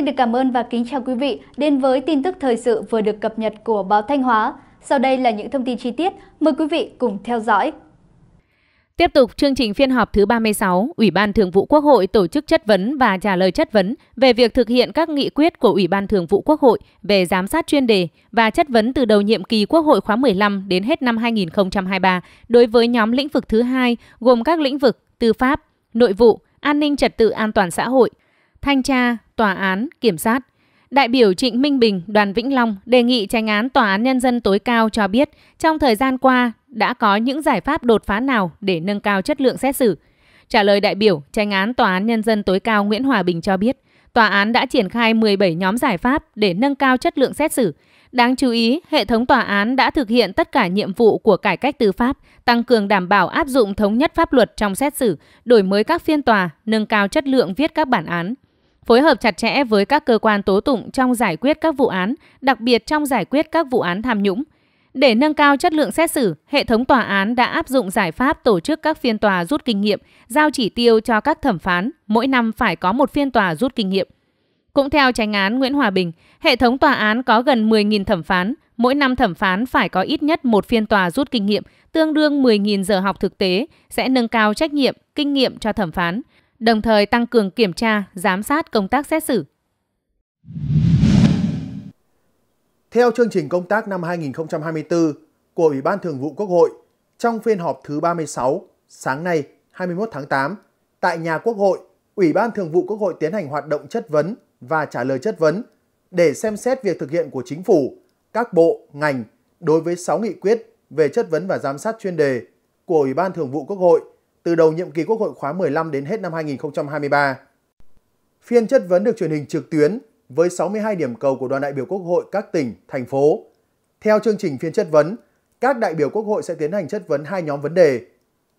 Xin được cảm ơn và kính chào quý vị đến với tin tức thời sự vừa được cập nhật của báo Thanh Hóa. Sau đây là những thông tin chi tiết, mời quý vị cùng theo dõi. Tiếp tục chương trình phiên họp thứ 36, Ủy ban Thường vụ Quốc hội tổ chức chất vấn và trả lời chất vấn về việc thực hiện các nghị quyết của Ủy ban Thường vụ Quốc hội về giám sát chuyên đề và chất vấn từ đầu nhiệm kỳ Quốc hội khóa 15 đến hết năm 2023 đối với nhóm lĩnh vực thứ hai gồm các lĩnh vực tư pháp, nội vụ, an ninh trật tự an toàn xã hội, thanh tra, tòa án, kiểm sát. Đại biểu Trịnh Minh Bình, Đoàn Vĩnh Long đề nghị tranh án Tòa án Nhân dân tối cao cho biết trong thời gian qua đã có những giải pháp đột phá nào để nâng cao chất lượng xét xử. Trả lời đại biểu, tranh án Tòa án Nhân dân tối cao Nguyễn Hòa Bình cho biết, tòa án đã triển khai 17 nhóm giải pháp để nâng cao chất lượng xét xử. Đáng chú ý, hệ thống tòa án đã thực hiện tất cả nhiệm vụ của cải cách tư pháp, tăng cường đảm bảo áp dụng thống nhất pháp luật trong xét xử, đổi mới các phiên tòa, nâng cao chất lượng viết các bản án phối hợp chặt chẽ với các cơ quan tố tụng trong giải quyết các vụ án, đặc biệt trong giải quyết các vụ án tham nhũng. Để nâng cao chất lượng xét xử, hệ thống tòa án đã áp dụng giải pháp tổ chức các phiên tòa rút kinh nghiệm, giao chỉ tiêu cho các thẩm phán, mỗi năm phải có một phiên tòa rút kinh nghiệm. Cũng theo tránh án Nguyễn Hòa Bình, hệ thống tòa án có gần 10.000 thẩm phán, mỗi năm thẩm phán phải có ít nhất một phiên tòa rút kinh nghiệm, tương đương 10.000 giờ học thực tế, sẽ nâng cao trách nhiệm, kinh nghiệm cho thẩm phán đồng thời tăng cường kiểm tra, giám sát công tác xét xử. Theo chương trình công tác năm 2024 của Ủy ban Thường vụ Quốc hội, trong phiên họp thứ 36 sáng nay 21 tháng 8, tại nhà Quốc hội, Ủy ban Thường vụ Quốc hội tiến hành hoạt động chất vấn và trả lời chất vấn để xem xét việc thực hiện của chính phủ, các bộ, ngành đối với 6 nghị quyết về chất vấn và giám sát chuyên đề của Ủy ban Thường vụ Quốc hội – từ đầu nhiệm kỳ Quốc hội khóa 15 đến hết năm 2023. Phiên chất vấn được truyền hình trực tuyến với 62 điểm cầu của đoàn đại biểu Quốc hội các tỉnh, thành phố. Theo chương trình phiên chất vấn, các đại biểu Quốc hội sẽ tiến hành chất vấn hai nhóm vấn đề.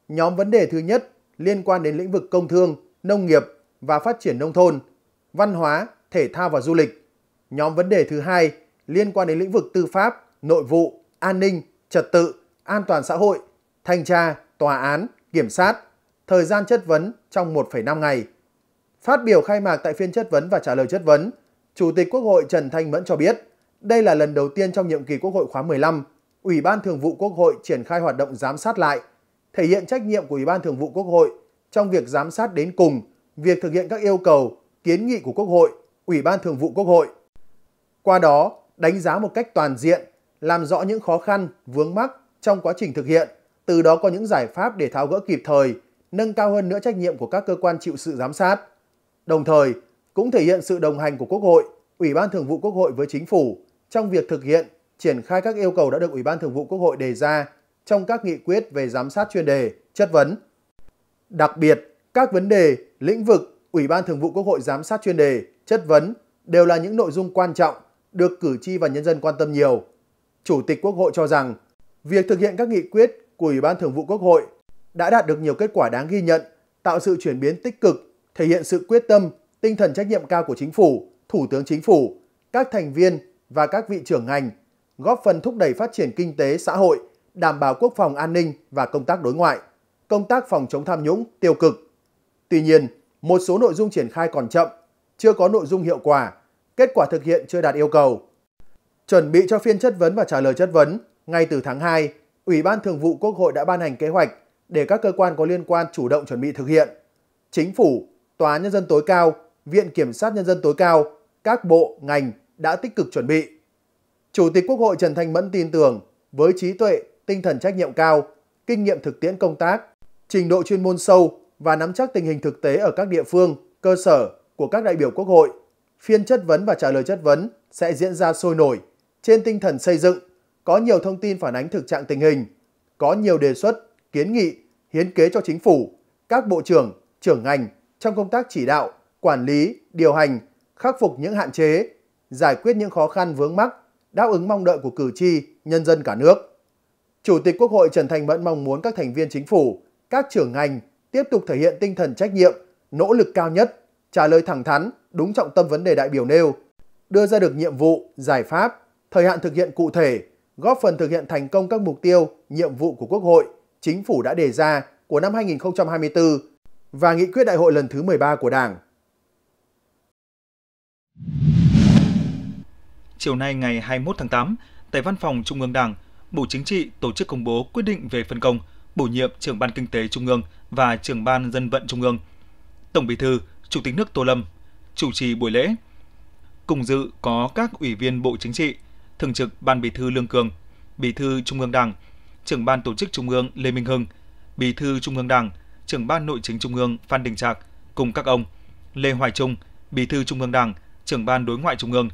Nhóm vấn đề thứ nhất liên quan đến lĩnh vực công thương, nông nghiệp và phát triển nông thôn, văn hóa, thể thao và du lịch. Nhóm vấn đề thứ hai liên quan đến lĩnh vực tư pháp, nội vụ, an ninh, trật tự, an toàn xã hội, thanh tra, tòa án, kiểm sát, thời gian chất vấn trong 1,5 ngày. Phát biểu khai mạc tại phiên chất vấn và trả lời chất vấn, Chủ tịch Quốc hội Trần Thanh Mẫn cho biết, đây là lần đầu tiên trong nhiệm kỳ Quốc hội khóa 15, Ủy ban Thường vụ Quốc hội triển khai hoạt động giám sát lại, thể hiện trách nhiệm của Ủy ban Thường vụ Quốc hội trong việc giám sát đến cùng việc thực hiện các yêu cầu, kiến nghị của Quốc hội, Ủy ban Thường vụ Quốc hội. Qua đó, đánh giá một cách toàn diện, làm rõ những khó khăn, vướng mắc trong quá trình thực hiện từ đó có những giải pháp để tháo gỡ kịp thời, nâng cao hơn nữa trách nhiệm của các cơ quan chịu sự giám sát. Đồng thời, cũng thể hiện sự đồng hành của Quốc hội, Ủy ban Thường vụ Quốc hội với Chính phủ trong việc thực hiện, triển khai các yêu cầu đã được Ủy ban Thường vụ Quốc hội đề ra trong các nghị quyết về giám sát chuyên đề, chất vấn. Đặc biệt, các vấn đề, lĩnh vực Ủy ban Thường vụ Quốc hội giám sát chuyên đề, chất vấn đều là những nội dung quan trọng được cử tri và nhân dân quan tâm nhiều. Chủ tịch Quốc hội cho rằng, việc thực hiện các nghị quyết của Ủy ban Thường vụ Quốc hội đã đạt được nhiều kết quả đáng ghi nhận, tạo sự chuyển biến tích cực, thể hiện sự quyết tâm, tinh thần trách nhiệm cao của chính phủ, thủ tướng chính phủ, các thành viên và các vị trưởng ngành, góp phần thúc đẩy phát triển kinh tế xã hội, đảm bảo quốc phòng an ninh và công tác đối ngoại, công tác phòng chống tham nhũng tiêu cực. Tuy nhiên, một số nội dung triển khai còn chậm, chưa có nội dung hiệu quả, kết quả thực hiện chưa đạt yêu cầu. Chuẩn bị cho phiên chất vấn và trả lời chất vấn ngay từ tháng 2, Ủy ban Thường vụ Quốc hội đã ban hành kế hoạch để các cơ quan có liên quan chủ động chuẩn bị thực hiện. Chính phủ, Tòa án Nhân dân tối cao, Viện Kiểm sát Nhân dân tối cao, các bộ, ngành đã tích cực chuẩn bị. Chủ tịch Quốc hội Trần Thanh Mẫn tin tưởng với trí tuệ, tinh thần trách nhiệm cao, kinh nghiệm thực tiễn công tác, trình độ chuyên môn sâu và nắm chắc tình hình thực tế ở các địa phương, cơ sở của các đại biểu Quốc hội, phiên chất vấn và trả lời chất vấn sẽ diễn ra sôi nổi trên tinh thần xây dựng có nhiều thông tin phản ánh thực trạng tình hình, có nhiều đề xuất, kiến nghị, hiến kế cho chính phủ, các bộ trưởng, trưởng ngành trong công tác chỉ đạo, quản lý, điều hành, khắc phục những hạn chế, giải quyết những khó khăn vướng mắc, đáp ứng mong đợi của cử tri, nhân dân cả nước. Chủ tịch Quốc hội Trần Thành Mẫn mong muốn các thành viên chính phủ, các trưởng ngành tiếp tục thể hiện tinh thần trách nhiệm, nỗ lực cao nhất, trả lời thẳng thắn, đúng trọng tâm vấn đề đại biểu nêu, đưa ra được nhiệm vụ, giải pháp, thời hạn thực hiện cụ thể góp phần thực hiện thành công các mục tiêu, nhiệm vụ của Quốc hội, chính phủ đã đề ra của năm 2024 và nghị quyết đại hội lần thứ 13 của Đảng. Chiều nay ngày 21 tháng 8, tại Văn phòng Trung ương Đảng, Bộ Chính trị tổ chức công bố quyết định về phân công bổ nhiệm trưởng ban kinh tế Trung ương và trưởng ban dân vận Trung ương. Tổng Bí thư, Chủ tịch nước Tô Lâm chủ trì buổi lễ. Cùng dự có các ủy viên Bộ Chính trị, Thường trực Ban Bí thư Lương Cường, Bí thư Trung ương Đảng, Trưởng ban Tổ chức Trung ương Lê Minh Hưng, Bí thư Trung ương Đảng, Trưởng ban Nội chính Trung ương Phan Đình Trạc cùng các ông Lê Hoài Trung, Bí thư Trung ương Đảng, Trưởng ban Đối ngoại Trung ương,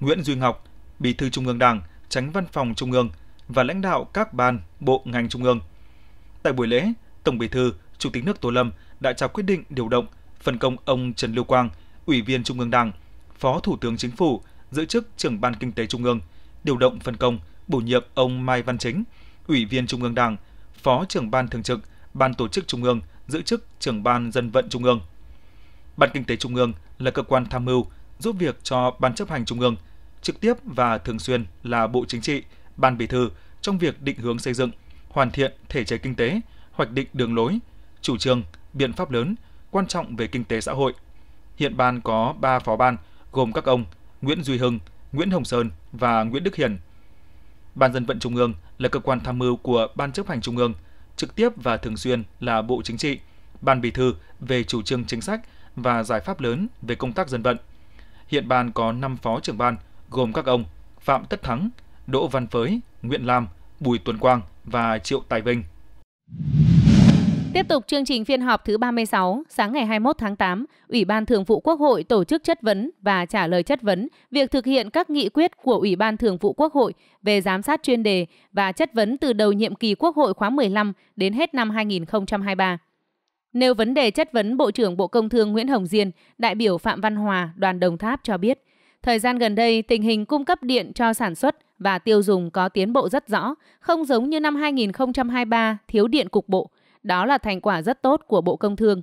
Nguyễn Duy Ngọc, Bí thư Trung ương Đảng, Tránh Văn phòng Trung ương và lãnh đạo các ban, bộ ngành trung ương. Tại buổi lễ, Tổng Bí thư, Chủ tịch nước Tô Lâm đã trao quyết định điều động phân công ông Trần Lưu Quang, Ủy viên Trung ương Đảng, Phó Thủ tướng Chính phủ, giữ chức trưởng ban kinh tế Trung ương điều động phân công, bổ nhiệm ông Mai Văn Chính, Ủy viên Trung ương Đảng, Phó trưởng ban thường trực Ban Tổ chức Trung ương, giữ chức trưởng ban dân vận Trung ương. Ban Kinh tế Trung ương là cơ quan tham mưu giúp việc cho Ban chấp hành Trung ương, trực tiếp và thường xuyên là Bộ Chính trị, Ban Bí thư trong việc định hướng xây dựng, hoàn thiện thể chế kinh tế, hoạch định đường lối, chủ trương, biện pháp lớn quan trọng về kinh tế xã hội. Hiện ban có 3 phó ban gồm các ông Nguyễn Duy Hưng, Nguyễn Hồng Sơn và Nguyễn Đức Hiền. Ban dân vận Trung ương là cơ quan tham mưu của Ban chấp hành Trung ương, trực tiếp và thường xuyên là Bộ Chính trị, Ban Bí thư về chủ trương chính sách và giải pháp lớn về công tác dân vận. Hiện ban có 5 phó trưởng ban, gồm các ông Phạm Tất Thắng, Đỗ Văn Phới, Nguyễn Lam, Bùi Tuấn Quang và Triệu Tài Vinh. Tiếp tục chương trình phiên họp thứ 36, sáng ngày 21 tháng 8, Ủy ban Thường vụ Quốc hội tổ chức chất vấn và trả lời chất vấn việc thực hiện các nghị quyết của Ủy ban Thường vụ Quốc hội về giám sát chuyên đề và chất vấn từ đầu nhiệm kỳ Quốc hội khóa 15 đến hết năm 2023. Nêu vấn đề chất vấn Bộ trưởng Bộ Công Thương Nguyễn Hồng Diên, đại biểu Phạm Văn Hòa, đoàn Đồng Tháp cho biết, thời gian gần đây tình hình cung cấp điện cho sản xuất và tiêu dùng có tiến bộ rất rõ, không giống như năm 2023 thiếu điện cục bộ – đó là thành quả rất tốt của Bộ Công Thương.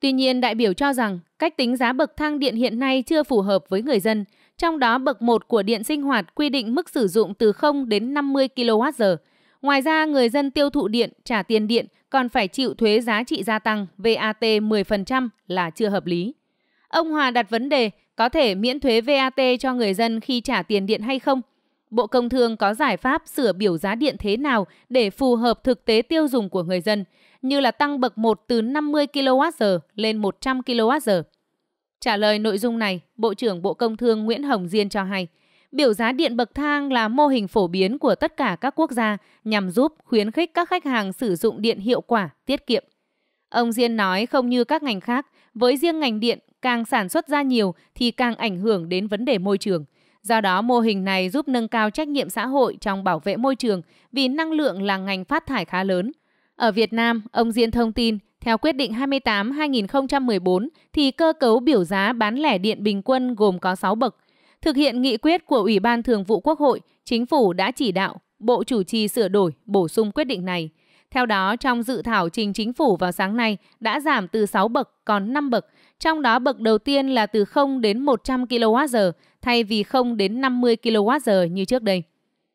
Tuy nhiên, đại biểu cho rằng cách tính giá bậc thang điện hiện nay chưa phù hợp với người dân, trong đó bậc 1 của điện sinh hoạt quy định mức sử dụng từ 0 đến 50 kWh. Ngoài ra, người dân tiêu thụ điện, trả tiền điện còn phải chịu thuế giá trị gia tăng VAT 10% là chưa hợp lý. Ông Hòa đặt vấn đề có thể miễn thuế VAT cho người dân khi trả tiền điện hay không Bộ Công Thương có giải pháp sửa biểu giá điện thế nào để phù hợp thực tế tiêu dùng của người dân, như là tăng bậc 1 từ 50 kWh lên 100 kWh. Trả lời nội dung này, Bộ trưởng Bộ Công Thương Nguyễn Hồng Diên cho hay, biểu giá điện bậc thang là mô hình phổ biến của tất cả các quốc gia nhằm giúp khuyến khích các khách hàng sử dụng điện hiệu quả, tiết kiệm. Ông Diên nói không như các ngành khác, với riêng ngành điện, càng sản xuất ra nhiều thì càng ảnh hưởng đến vấn đề môi trường – Do đó, mô hình này giúp nâng cao trách nhiệm xã hội trong bảo vệ môi trường vì năng lượng là ngành phát thải khá lớn. Ở Việt Nam, ông Diên thông tin, theo quyết định 28-2014 thì cơ cấu biểu giá bán lẻ điện bình quân gồm có 6 bậc. Thực hiện nghị quyết của Ủy ban Thường vụ Quốc hội, Chính phủ đã chỉ đạo Bộ chủ trì sửa đổi, bổ sung quyết định này. Theo đó, trong dự thảo trình chính phủ vào sáng nay đã giảm từ 6 bậc còn 5 bậc, trong đó bậc đầu tiên là từ 0 đến 100 kWh, thay vì 0 đến 50 kWh như trước đây.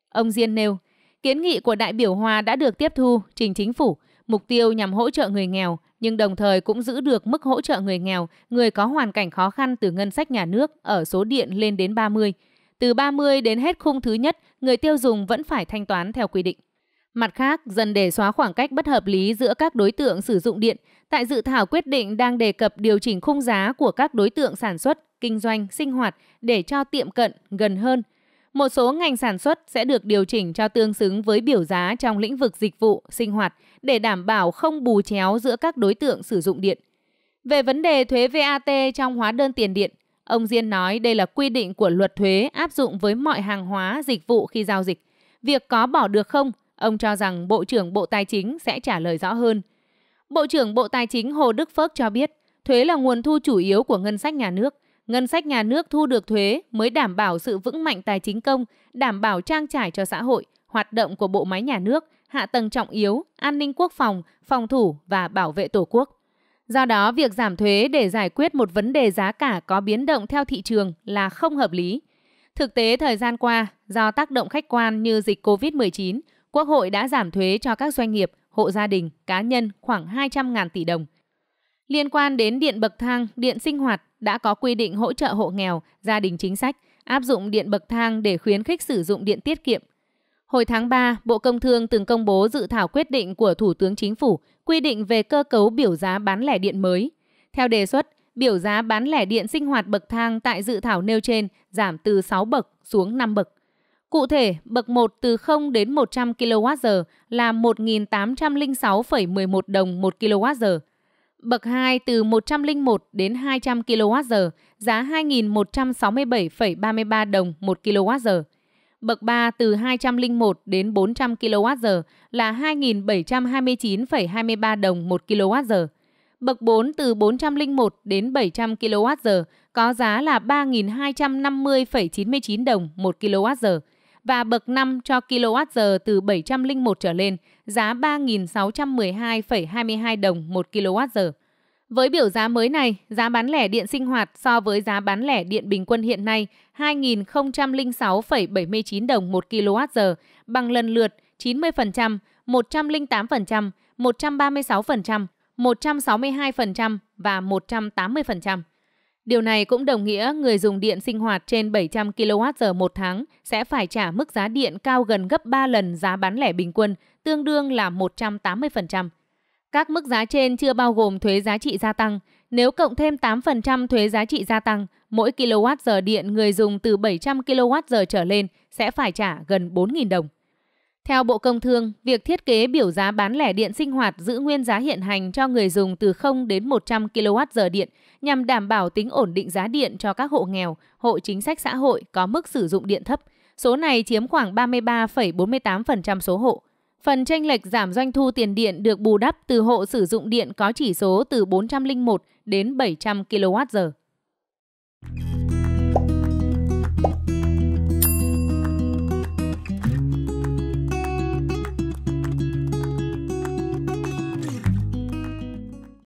Ông Diên nêu, kiến nghị của đại biểu Hòa đã được tiếp thu trình chính phủ, mục tiêu nhằm hỗ trợ người nghèo nhưng đồng thời cũng giữ được mức hỗ trợ người nghèo, người có hoàn cảnh khó khăn từ ngân sách nhà nước ở số điện lên đến 30. Từ 30 đến hết khung thứ nhất, người tiêu dùng vẫn phải thanh toán theo quy định. Mặt khác, dần để xóa khoảng cách bất hợp lý giữa các đối tượng sử dụng điện, tại dự thảo quyết định đang đề cập điều chỉnh khung giá của các đối tượng sản xuất, kinh doanh, sinh hoạt để cho tiệm cận, gần hơn. Một số ngành sản xuất sẽ được điều chỉnh cho tương xứng với biểu giá trong lĩnh vực dịch vụ, sinh hoạt để đảm bảo không bù chéo giữa các đối tượng sử dụng điện. Về vấn đề thuế VAT trong hóa đơn tiền điện, ông Diên nói đây là quy định của luật thuế áp dụng với mọi hàng hóa, dịch vụ khi giao dịch. Việc có bỏ được không – Ông cho rằng Bộ trưởng Bộ Tài chính sẽ trả lời rõ hơn. Bộ trưởng Bộ Tài chính Hồ Đức Phước cho biết, thuế là nguồn thu chủ yếu của ngân sách nhà nước. Ngân sách nhà nước thu được thuế mới đảm bảo sự vững mạnh tài chính công, đảm bảo trang trải cho xã hội, hoạt động của bộ máy nhà nước, hạ tầng trọng yếu, an ninh quốc phòng, phòng thủ và bảo vệ Tổ quốc. Do đó, việc giảm thuế để giải quyết một vấn đề giá cả có biến động theo thị trường là không hợp lý. Thực tế thời gian qua, do tác động khách quan như dịch COVID-19, Quốc hội đã giảm thuế cho các doanh nghiệp, hộ gia đình, cá nhân khoảng 200.000 tỷ đồng. Liên quan đến điện bậc thang, điện sinh hoạt đã có quy định hỗ trợ hộ nghèo, gia đình chính sách, áp dụng điện bậc thang để khuyến khích sử dụng điện tiết kiệm. Hồi tháng 3, Bộ Công Thương từng công bố dự thảo quyết định của Thủ tướng Chính phủ quy định về cơ cấu biểu giá bán lẻ điện mới. Theo đề xuất, biểu giá bán lẻ điện sinh hoạt bậc thang tại dự thảo nêu trên giảm từ 6 bậc xuống 5 bậc. Cụ thể, bậc 1 từ 0 đến 100 kWh là 1.806,11 đồng 1 kWh. Bậc 2 từ 101 đến 200 kWh giá 2.167,33 đồng 1 kWh. Bậc 3 từ 201 đến 400 kWh là 2.729,23 đồng 1 kWh. Bậc 4 từ 401 đến 700 kWh có giá là 3.250,99 đồng 1 kWh và bậc 5 cho kWh từ 701 trở lên, giá 3.612,22 đồng 1 kWh. Với biểu giá mới này, giá bán lẻ điện sinh hoạt so với giá bán lẻ điện bình quân hiện nay 2.006,79 đồng 1 kWh bằng lần lượt 90%, 108%, 136%, 162% và 180%. Điều này cũng đồng nghĩa người dùng điện sinh hoạt trên 700 kWh một tháng sẽ phải trả mức giá điện cao gần gấp 3 lần giá bán lẻ bình quân, tương đương là 180%. Các mức giá trên chưa bao gồm thuế giá trị gia tăng. Nếu cộng thêm 8% thuế giá trị gia tăng, mỗi kWh điện người dùng từ 700 kWh trở lên sẽ phải trả gần 4.000 đồng. Theo Bộ Công Thương, việc thiết kế biểu giá bán lẻ điện sinh hoạt giữ nguyên giá hiện hành cho người dùng từ 0 đến 100 kWh điện nhằm đảm bảo tính ổn định giá điện cho các hộ nghèo, hộ chính sách xã hội có mức sử dụng điện thấp. Số này chiếm khoảng 33,48% số hộ. Phần tranh lệch giảm doanh thu tiền điện được bù đắp từ hộ sử dụng điện có chỉ số từ 401 đến 700 kWh.